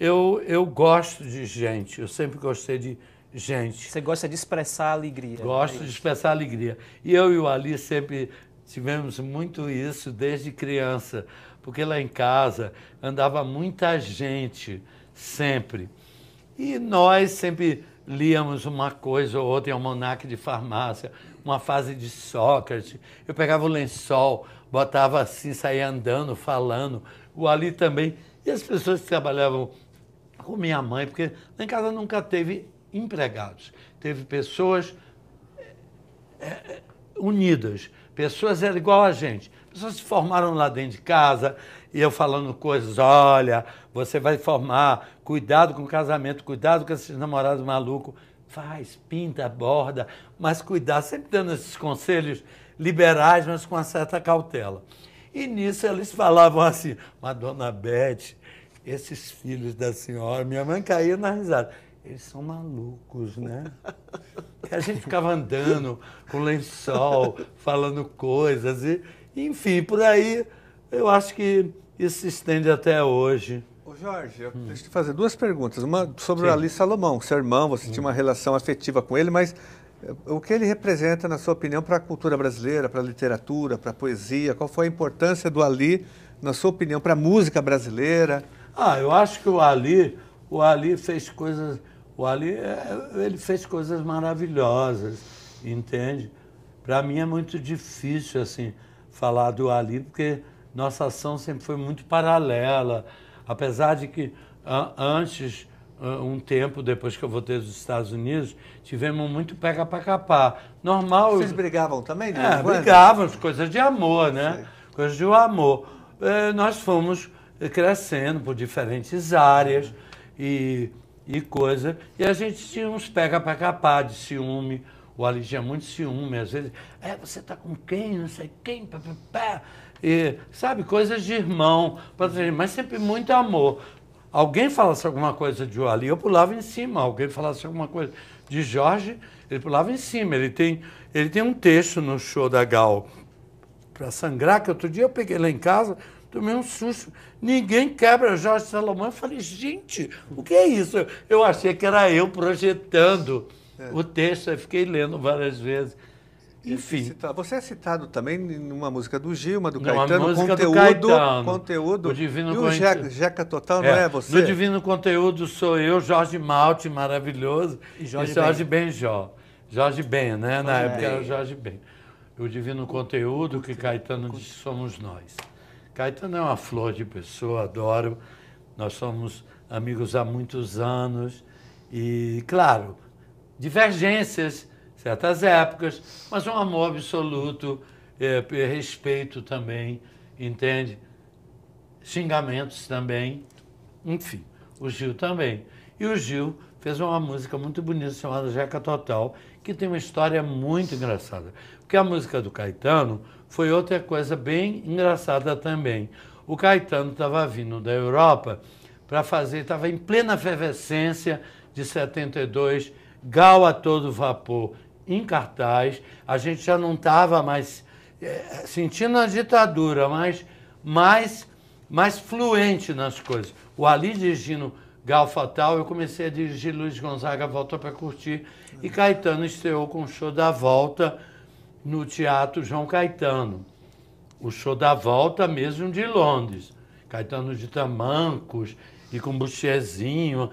Eu, eu gosto de gente, eu sempre gostei de gente. Você gosta de expressar alegria. Né? Gosto é de expressar alegria. E eu e o Ali sempre tivemos muito isso desde criança, porque lá em casa andava muita gente, sempre. E nós sempre líamos uma coisa ou outra em almanac de farmácia, uma fase de Sócrates. Eu pegava o lençol, botava assim, saía andando, falando. O Ali também. E as pessoas que trabalhavam com minha mãe, porque lá em casa nunca teve empregados, teve pessoas é, unidas, pessoas eram igual a gente, pessoas se formaram lá dentro de casa, e eu falando coisas, olha, você vai formar, cuidado com o casamento, cuidado com esses namorados malucos, faz, pinta, borda, mas cuidado, sempre dando esses conselhos liberais, mas com uma certa cautela. E nisso eles falavam assim, Madonna Beth, esses filhos da senhora, minha mãe caía na risada eles são malucos, né? E a gente ficava andando com lençol, falando coisas, e, enfim, por aí eu acho que isso se estende até hoje. Ô Jorge, eu hum. deixa eu te fazer duas perguntas. Uma sobre Sim. o Ali Salomão, seu irmão, você hum. tinha uma relação afetiva com ele, mas eh, o que ele representa, na sua opinião, para a cultura brasileira, para a literatura, para a poesia? Qual foi a importância do Ali, na sua opinião, para a música brasileira? Ah, eu acho que o Ali o Ali fez coisas, o Ali é, ele fez coisas maravilhosas, entende? Para mim é muito difícil assim falar do Ali porque nossa ação sempre foi muito paralela, apesar de que antes um tempo depois que eu voltei dos Estados Unidos, tivemos muito pega para capar. Normal. Vocês brigavam também? É, brigavam é, coisas de amor, né? Coisas de amor. É, nós fomos crescendo por diferentes áreas e, e coisa. E a gente tinha uns pega para capar de ciúme. O Ali tinha é muito ciúme, às vezes. É, você tá com quem? Não sei quem. Pá, pá, pá. E, sabe, coisas de irmão, mas sempre muito amor. Alguém falasse alguma coisa de Ali, eu pulava em cima. Alguém falasse alguma coisa de Jorge, ele pulava em cima. Ele tem, ele tem um texto no show da Gal para sangrar, que outro dia eu peguei lá em casa, tomei um susto. Ninguém quebra Jorge Salomão. Eu falei, gente, o que é isso? Eu achei que era eu projetando é. o texto, eu fiquei lendo várias vezes. Enfim. Você é citado também numa música do Gilma, do Caetano, música conteúdo, do Caetano. conteúdo. O Divino e o Jeca, Jeca Total não é. é você? No Divino Conteúdo sou eu, Jorge Malte, maravilhoso, e Jorge, e Jorge ben. Benjó. Jorge Ben, né? Na é. época era Jorge Ben. O Divino Conteúdo, que Caetano diz, somos nós. Caetano é uma flor de pessoa, adoro. Nós somos amigos há muitos anos e, claro, divergências, certas épocas, mas um amor absoluto, é, é, respeito também, entende? Xingamentos também, enfim, o Gil também. E o Gil fez uma música muito bonita chamada Jeca Total, que tem uma história muito engraçada. Porque a música do Caetano foi outra coisa bem engraçada também. O Caetano estava vindo da Europa para fazer, estava em plena efervescência de 72, Gal a todo vapor em cartaz. A gente já não estava mais é, sentindo a ditadura, mas mais, mais fluente nas coisas. O Ali dirigindo Gal Fatal, eu comecei a dirigir Luiz Gonzaga Volta para Curtir e Caetano estreou com o show da Volta no Teatro João Caetano. O show da volta mesmo de Londres. Caetano de Tamancos e com Buchezinho.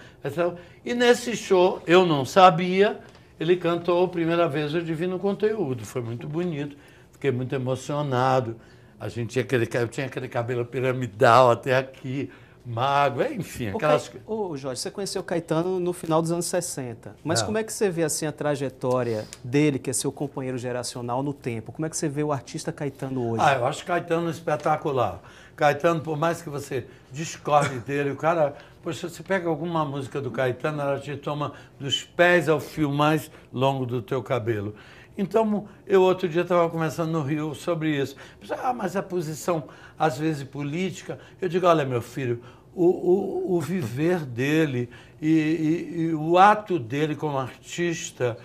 E nesse show, eu não sabia, ele cantou a primeira vez o Divino Conteúdo. Foi muito bonito, fiquei muito emocionado. A gente tinha aquele, eu tinha aquele cabelo piramidal até aqui. Mago, é, enfim, o aquelas Ô, Jorge, você conheceu o Caetano no final dos anos 60. Mas ah. como é que você vê assim a trajetória dele, que é seu companheiro geracional, no tempo? Como é que você vê o artista Caetano hoje? Ah, eu acho Caetano espetacular. Caetano, por mais que você discorde dele, o cara. Poxa, você pega alguma música do Caetano, ela te toma dos pés ao fio mais longo do teu cabelo. Então, eu outro dia estava conversando no Rio sobre isso. Ah, mas a posição, às vezes, política. Eu digo, olha, meu filho, o, o, o viver dele e, e, e o ato dele como artista,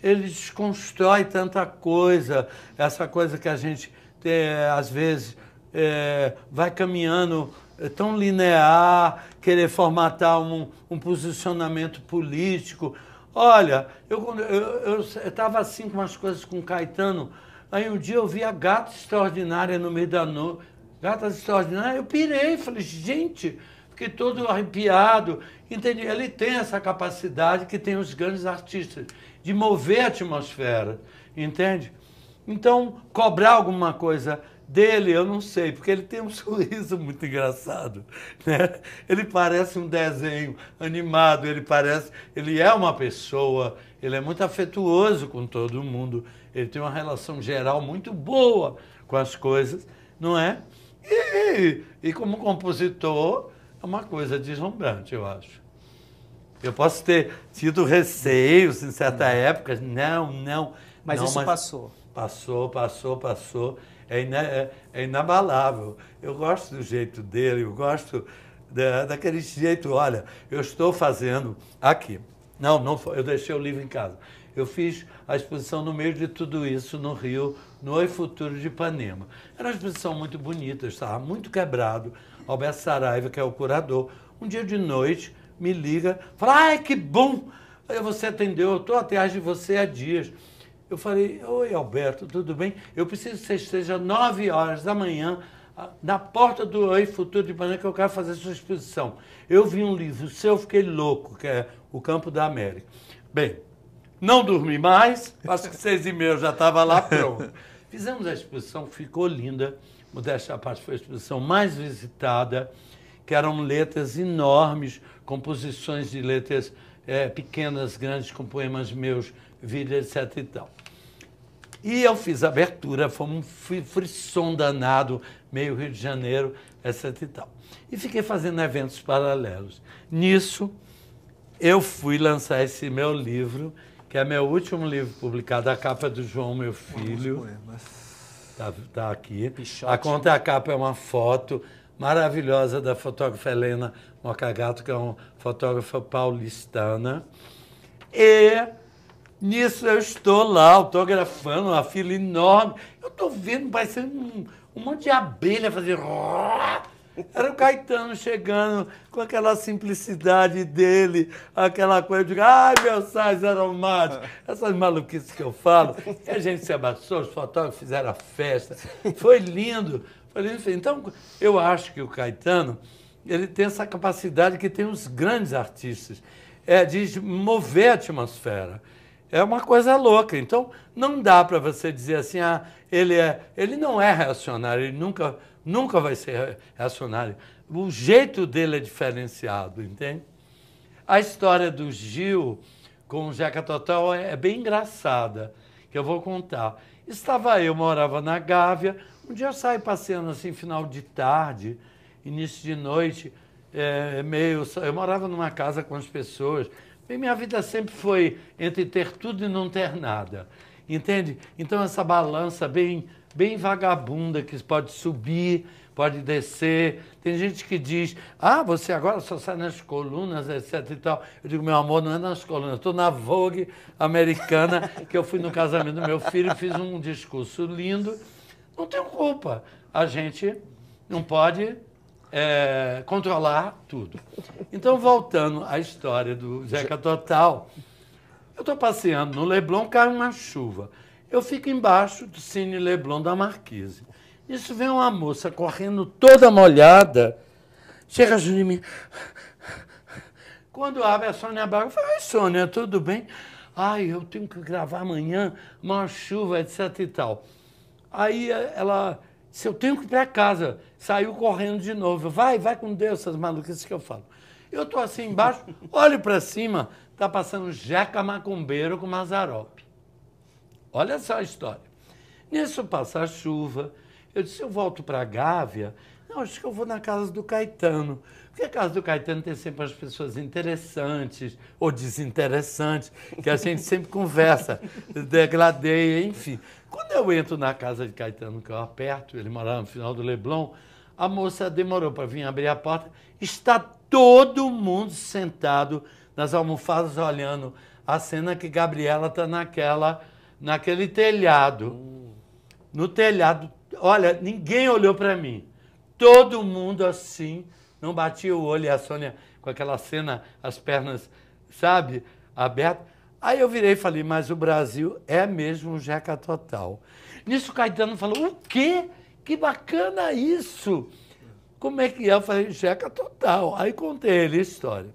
ele desconstrói tanta coisa. Essa coisa que a gente, é, às vezes, é, vai caminhando é tão linear, querer formatar um, um posicionamento político. Olha, eu estava assim com umas coisas com o Caetano, aí um dia eu vi a gata extraordinária no meio da noite. Gata extraordinária, eu pirei, falei, gente, fiquei todo arrepiado. Entendi. Ele tem essa capacidade que tem os grandes artistas, de mover a atmosfera, entende? Então, cobrar alguma coisa dele, eu não sei, porque ele tem um sorriso muito engraçado, né? Ele parece um desenho animado, ele parece, ele é uma pessoa, ele é muito afetuoso com todo mundo, ele tem uma relação geral muito boa com as coisas, não é? E, e como compositor, é uma coisa deslumbrante, eu acho. Eu posso ter tido receios em certa época, não, não. Mas não, isso mas passou. Passou, passou, passou. É, é, é, inabalável. Eu gosto do jeito dele, eu gosto da, daquele jeito. Olha, eu estou fazendo aqui. Não, não foi, eu deixei o livro em casa. Eu fiz a exposição no meio de tudo isso no Rio, no Oi Futuro de Ipanema. Era uma exposição muito bonita, estava muito quebrado. Alberto Saraiva, que é o curador, um dia de noite me liga, fala: ai, que bom! Você atendeu, eu estou atrás de você há dias. Eu falei, oi Alberto, tudo bem? Eu preciso que você esteja 9 horas da manhã ah, na porta do Oi Futuro de Panamá que eu quero fazer a sua exposição. Eu vi um livro seu, fiquei louco, que é O Campo da América. Bem, não dormi mais, acho que seis e meia eu já estava lá pronto. Fizemos a exposição, ficou linda. Modéstia à parte foi a exposição mais visitada, que eram letras enormes, composições de letras é, pequenas, grandes, com poemas meus, vida, etc. e tal. E eu fiz abertura, foi um frisson danado, meio Rio de Janeiro, etc e tal. E fiquei fazendo eventos paralelos. Nisso, eu fui lançar esse meu livro, que é meu último livro publicado, a capa do João, meu filho. Está tá aqui. Pichote. A conta é a capa é uma foto maravilhosa da fotógrafa Helena Mocagato, que é uma fotógrafa paulistana. E Nisso eu estou lá autografando uma fila enorme. Eu estou vendo, parecendo um, um monte de abelha fazer. Era o Caetano chegando com aquela simplicidade dele, aquela coisa de, ai, meu sais aromático, essas maluquices que eu falo. E a gente se abraçou, os fotógrafos fizeram a festa. Foi lindo. Foi lindo. Então, eu acho que o Caetano, ele tem essa capacidade que tem os grandes artistas, é de mover a atmosfera. É uma coisa louca. Então, não dá para você dizer assim, ah, ele, é, ele não é reacionário, ele nunca, nunca vai ser reacionário. O jeito dele é diferenciado, entende? A história do Gil com o Jeca Total é, é, bem engraçada, que eu vou contar. Estava eu, morava na Gávea, um dia eu saí passeando assim, final de tarde, início de noite, é, meio. Eu morava numa casa com as pessoas, Bem, minha vida sempre foi entre ter tudo e não ter nada. Entende? Então essa balança bem, bem vagabunda que pode subir, pode descer. Tem gente que diz: "Ah, você agora só sai nas colunas, etc e tal". Eu digo: "Meu amor, não é nas colunas, estou na Vogue americana que eu fui no casamento do meu filho, fiz um discurso lindo. Não tenho culpa. A gente não pode é, controlar tudo. Então, voltando à história do Zeca Total, eu estou passeando no Leblon, cai uma chuva. Eu fico embaixo do Cine Leblon da Marquise. Isso vem uma moça correndo toda molhada, chega junto de mim. Quando abre a Sônia Braga, eu falo, Sônia, tudo bem? Ai, eu tenho que gravar amanhã, uma chuva, etc e tal. Aí eh, ela se eu tenho que ir para casa, saiu correndo de novo. Vai, vai com Deus, essas maluquices que eu falo. Eu estou assim embaixo, olho para cima, está passando Jeca Macumbeiro com Mazarope. Olha só a história. Nisso passa a chuva. Eu disse, eu volto para a Gávea não, acho que eu vou na casa do Caetano. Porque a casa do Caetano tem sempre as pessoas interessantes ou desinteressantes, que a gente sempre conversa, degradeia, enfim. Quando eu entro na casa de Caetano, que eu aperto, ele morava no final do Leblon, a moça demorou para vir abrir a porta. Está todo mundo sentado nas almofadas olhando a cena que Gabriela está naquela, naquele telhado. Hum. No telhado. Olha, ninguém olhou para mim todo mundo assim. Não batia o olho e a Sônia com aquela cena, as pernas, sabe, abertas. Aí eu virei e falei, mas o Brasil é mesmo um jeca total. Nisso o Caetano falou, o quê? Que bacana isso! Como é que é? Eu falei, jeca total. Aí contei ele a história.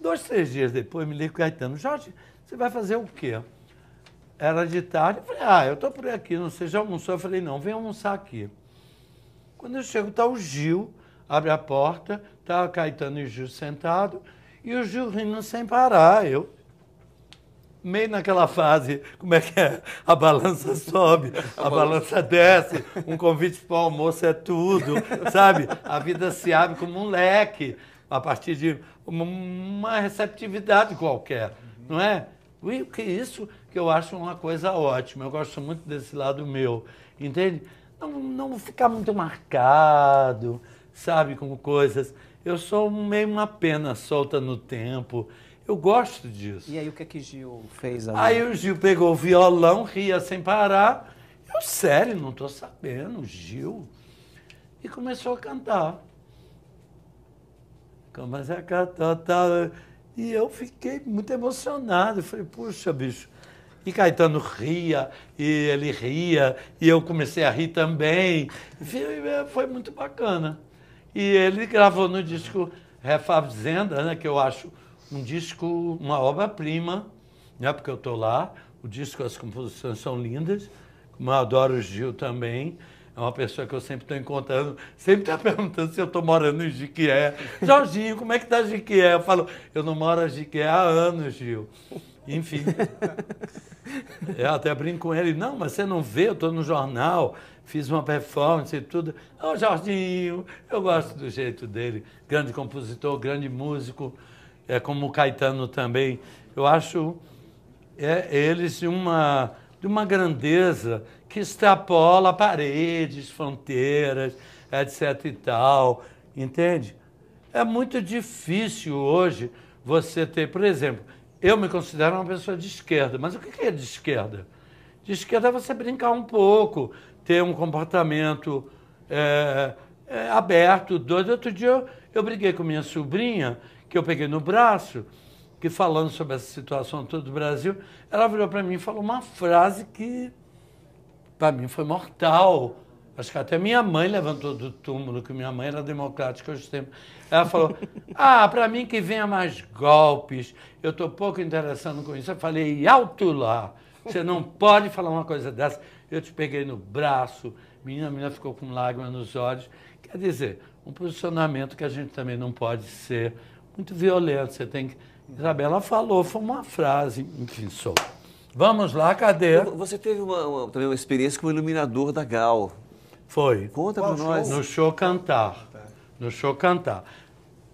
Dois, três dias depois, me liga o Caetano, Jorge, você vai fazer o quê? Era de tarde, eu falei, ah, eu estou por aqui, não sei, já almoçou? Eu falei, não, vem almoçar aqui. Quando eu chego, está o Gil, abre a porta, está Caetano e Gil sentado, e o Gil rindo sem parar. Eu, meio naquela fase, como é que é? A balança sobe, a, a balança desce, um convite para o almoço é tudo, sabe? A vida se abre como um leque, a partir de uma receptividade qualquer, não é? o que isso que eu acho uma coisa ótima, eu gosto muito desse lado meu, entende? não, não ficar muito marcado, sabe, com coisas. Eu sou meio uma pena solta no tempo. Eu gosto disso. E aí o que é que Gil fez agora? Aí o Gil pegou o violão, ria sem parar. Eu, sério, não estou sabendo, Gil. E começou a cantar. Começou a cantar, tal. E eu fiquei muito emocionado. falei, puxa, bicho, e Caetano ria, e ele ria, e eu comecei a rir também. É, foi muito bacana. E ele gravou no disco Refazenda, né, que eu acho um disco, uma obra-prima, né, porque eu estou lá. O disco, as composições são lindas, como eu adoro o Gil também. É uma pessoa que eu sempre estou encontrando, sempre está perguntando se eu estou morando em Jiquié. Jorginho, como é que está Jiquié? Eu falo, eu não moro em Jiquié há anos, Gil. Enfim. eu até brinco com ele, não, mas você não vê, eu estou no jornal, fiz uma performance e tudo. Ô oh, Jorginho, eu gosto do jeito dele. Grande compositor, grande músico, é como o Caetano também. Eu acho é, eles de uma, de uma grandeza que extrapola paredes, fronteiras, etc e tal, entende? É muito difícil hoje você ter, por exemplo, eu me considero uma pessoa de esquerda. Mas o que é de esquerda? De esquerda é você brincar um pouco, ter um comportamento é, é, aberto, doido. Outro dia eu, eu briguei com minha sobrinha, que eu peguei no braço, que falando sobre essa situação toda do Brasil, ela virou para mim e falou uma frase que para mim foi mortal. Acho que até minha mãe levantou do túmulo, que minha mãe era democrática hoje tempo. Ela falou: Ah, para mim que venha mais golpes, eu estou pouco interessado com isso. Eu falei: Alto lá, você não pode falar uma coisa dessa. Eu te peguei no braço, menina, menina ficou com lágrimas nos olhos. Quer dizer, um posicionamento que a gente também não pode ser muito violento. Você tem que. Isabela falou, foi uma frase, enfim, sou. Vamos lá, cadê? Você teve uma, uma, também uma experiência como iluminador da Gal. Foi. Conta para nós. No show cantar. No show cantar.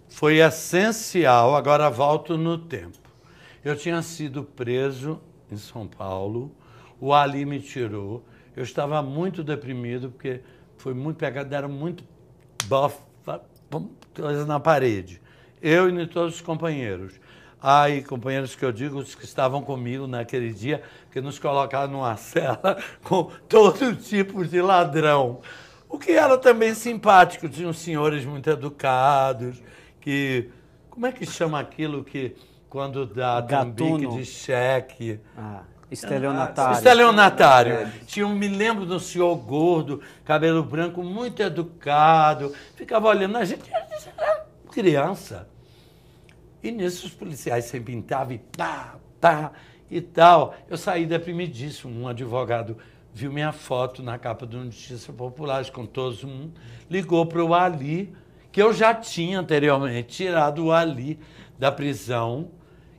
Foi essencial, agora volto no tempo. Eu tinha sido preso em São Paulo, o Ali me tirou. Eu estava muito deprimido, porque foi muito pegado, deram muito bof coisa na parede. Eu e todos os companheiros. Ai, companheiros que eu digo, os que estavam comigo naquele dia, que nos colocaram numa cela com todo tipo de ladrão. O que era também simpático, tinham senhores muito educados, que. Como é que chama aquilo que quando dá tambique de cheque? Ah. Estelionatário. Ah, estelionatário. É. Tinha um, me lembro do senhor gordo, cabelo branco, muito educado. Ficava olhando a gente, era criança. E nisso os policiais sempre entravam e pá, pá e tal. Eu saí deprimidíssimo. Um advogado viu minha foto na capa do Notícia Popular, contou um, ligou para o Ali, que eu já tinha anteriormente tirado o Ali da prisão,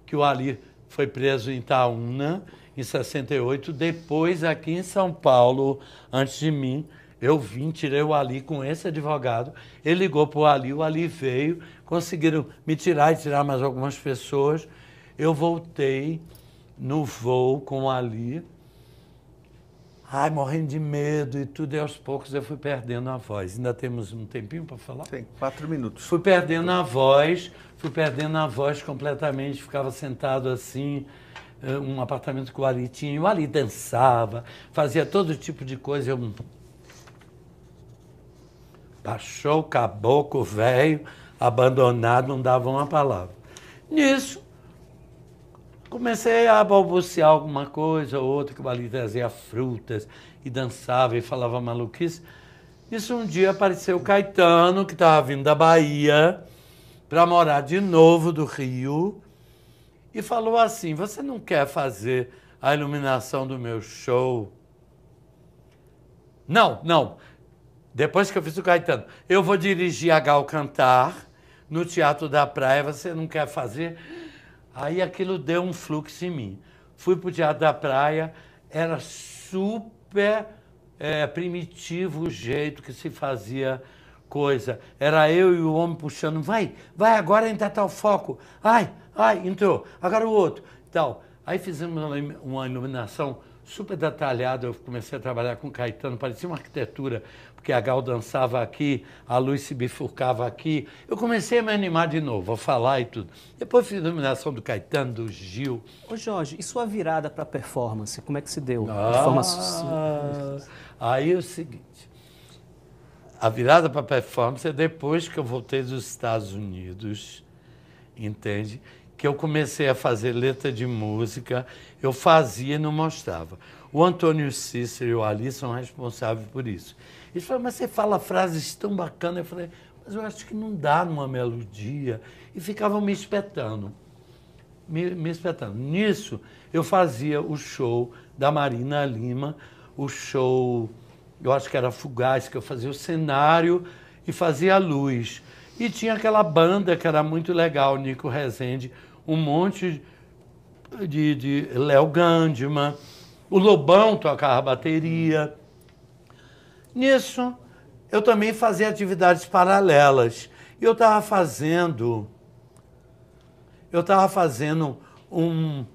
que o Ali foi preso em Itaúna em 68, depois aqui em São Paulo, antes de mim, eu vim, tirei o Ali com esse advogado, ele ligou para o Ali, o Ali veio, conseguiram me tirar e tirar mais algumas pessoas. Eu voltei no voo com o Ali, ai, morrendo de medo e tudo, e aos poucos eu fui perdendo a voz. Ainda temos um tempinho para falar? Tem, quatro minutos. Fui perdendo a voz, fui perdendo a voz completamente, ficava sentado assim, eh, um apartamento que o Ali tinha, e o Ali dançava, fazia todo tipo de coisa, eu Baixou o caboclo velho, abandonado, não dava uma palavra. Nisso, comecei a balbuciar alguma coisa ou outra, que o ali trazia frutas e dançava e falava maluquice. Isso um dia apareceu o Caetano, que estava vindo da Bahia para morar de novo do Rio, e falou assim: Você não quer fazer a iluminação do meu show? Não, não. Depois que eu fiz o Caetano, eu vou dirigir a Gal cantar no Teatro da Praia, você não quer fazer? Aí aquilo deu um fluxo em mim. Fui para o Teatro da Praia, era super é, primitivo o jeito que se fazia coisa. Era eu e o homem puxando, vai, vai agora entrar tal foco. Ai, ai, entrou, agora o outro, tal. Aí fizemos uma iluminação super detalhada, eu comecei a trabalhar com Caetano, parecia uma arquitetura porque a Gal dançava aqui, a luz se bifurcava aqui. Eu comecei a me animar de novo, a falar e tudo. Depois fiz a iluminação do Caetano, do Gil. Ô Jorge, e sua virada para performance, como é que se deu? Ah, forma... Aí é o seguinte, a virada para performance é depois que eu voltei dos Estados Unidos, entende? Que eu comecei a fazer letra de música, eu fazia e não mostrava. O Antônio Cícero e o Ali são responsáveis por isso. Eles falaram, mas você fala frases tão bacanas. Eu falei, mas eu acho que não dá numa melodia. E ficavam me espetando. Me, me espetando. Nisso, eu fazia o show da Marina Lima, o show, eu acho que era Fugaz, que eu fazia o cenário e fazia a luz. E tinha aquela banda que era muito legal, Nico Rezende, um monte de, de Léo Gandman, o Lobão tocava bateria. Nisso, eu também fazia atividades paralelas. E eu estava fazendo. Eu estava fazendo um,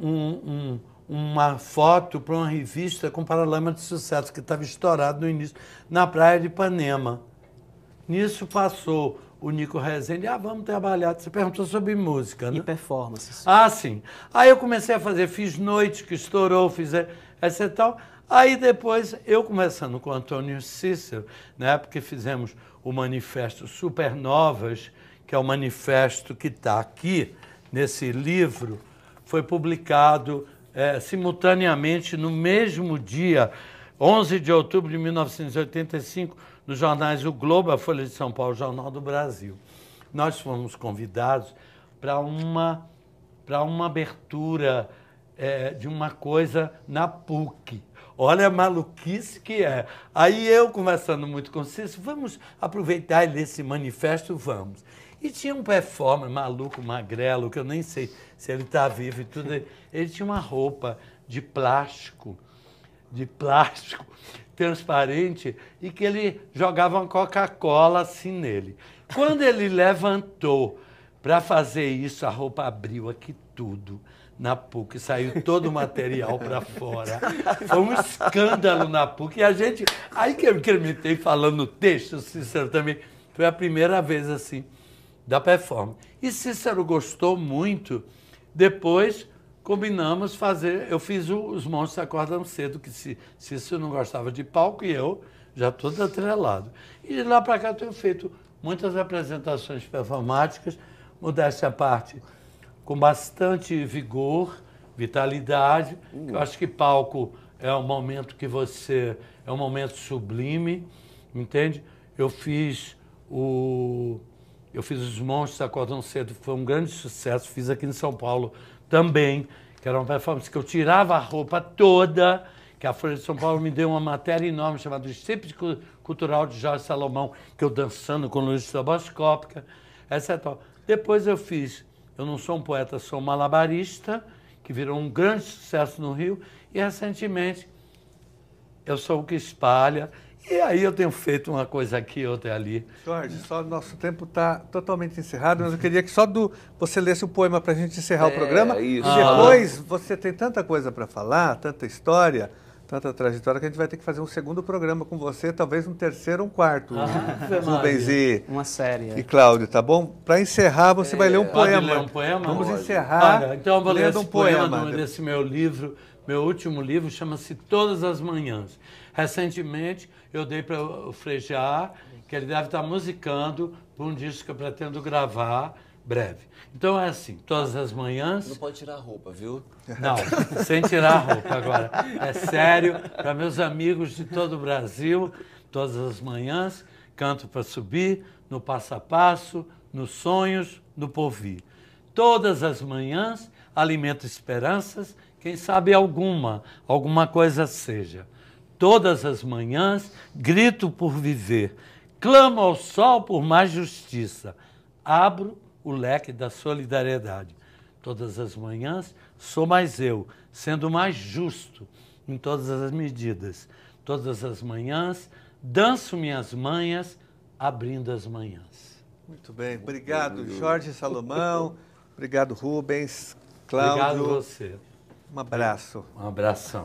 um, um, uma foto para uma revista com Paralama de Sucesso, que estava estourado no início, na praia de Ipanema. Nisso passou o Nico Rezende, ah, vamos trabalhar. Você perguntou sobre música, né? E performances. Ah, sim. Aí eu comecei a fazer, fiz noite que estourou, fiz essa e tal. Aí depois, eu começando com o Antônio Cícero, na né, época fizemos o manifesto Supernovas, que é o manifesto que está aqui nesse livro, foi publicado é, simultaneamente no mesmo dia, 11 de outubro de 1985, nos jornais O Globo, a Folha de São Paulo, Jornal do Brasil. Nós fomos convidados para uma, para uma abertura é, de uma coisa na PUC Olha a maluquice que é. Aí eu, conversando muito com o Cício, vamos aproveitar e ler esse manifesto, vamos. E tinha um performer maluco, magrelo, que eu nem sei se ele está vivo e tudo. Ele tinha uma roupa de plástico, de plástico transparente, e que ele jogava uma Coca-Cola assim nele. Quando ele levantou para fazer isso, a roupa abriu aqui tudo na PUC, saiu todo o material para fora. Foi um escândalo na PUC. E a gente. Aí que eu incrementei falando texto, Cícero também. Foi a primeira vez assim, da performance. E Cícero gostou muito. Depois combinamos fazer. Eu fiz o, Os Monstros Acordam Cedo, que se, Cícero não gostava de palco e eu já todo atrelado. E de lá para cá tenho feito muitas apresentações performáticas, modéstia à parte com bastante vigor, vitalidade. Eu hum. acho que palco é um momento que você é um momento sublime, entende? Eu fiz o eu fiz os Monstros Acordam Cedo, foi um grande sucesso, fiz aqui em São Paulo também, que era uma performance que eu tirava a roupa toda, que a Folha de São Paulo me deu uma matéria enorme chamada Strip Cultural de Jorge Salomão, que eu dançando com luz estroboscópica, etc. Depois eu fiz eu não sou um poeta, sou um malabarista, que virou um grande sucesso no Rio, e recentemente eu sou o que espalha. E aí eu tenho feito uma coisa aqui, outra ali. Jorge, só nosso tempo está totalmente encerrado, mas eu queria que só do, você lesse um poema para a gente encerrar é, o programa. Isso. Ah. depois ah. você tem tanta coisa para falar, tanta história tanta trajetória que a gente vai ter que fazer um segundo programa com você, talvez um terceiro, um quarto. Ah, Rubens e uma série. É. E Cláudio, tá bom? Para encerrar, você é, vai ler um poema. Ler um poema. Vamos encerrar. Olha, então eu vou ler esse um poema, poema desse meu livro, meu último livro chama-se Todas as Manhãs. Recentemente eu dei para o Frejar, que ele deve estar tá musicando para um disco que eu pretendo gravar breve. Então é assim, todas as manhãs. Não pode tirar a roupa, viu? Não, sem tirar a roupa agora. É sério, para meus amigos de todo o Brasil, todas as manhãs, canto para subir, no passo a passo, nos sonhos, no porvir. Todas as manhãs, alimento esperanças, quem sabe alguma, alguma coisa seja. Todas as manhãs, grito por viver, clamo ao sol por mais justiça, abro o leque da solidariedade. Todas as manhãs sou mais eu, sendo mais justo em todas as medidas. Todas as manhãs danço minhas manhas, abrindo as manhãs. Muito bem, obrigado Jorge Salomão, obrigado Rubens, Cláudio. Obrigado a você. Um abraço. Um abração.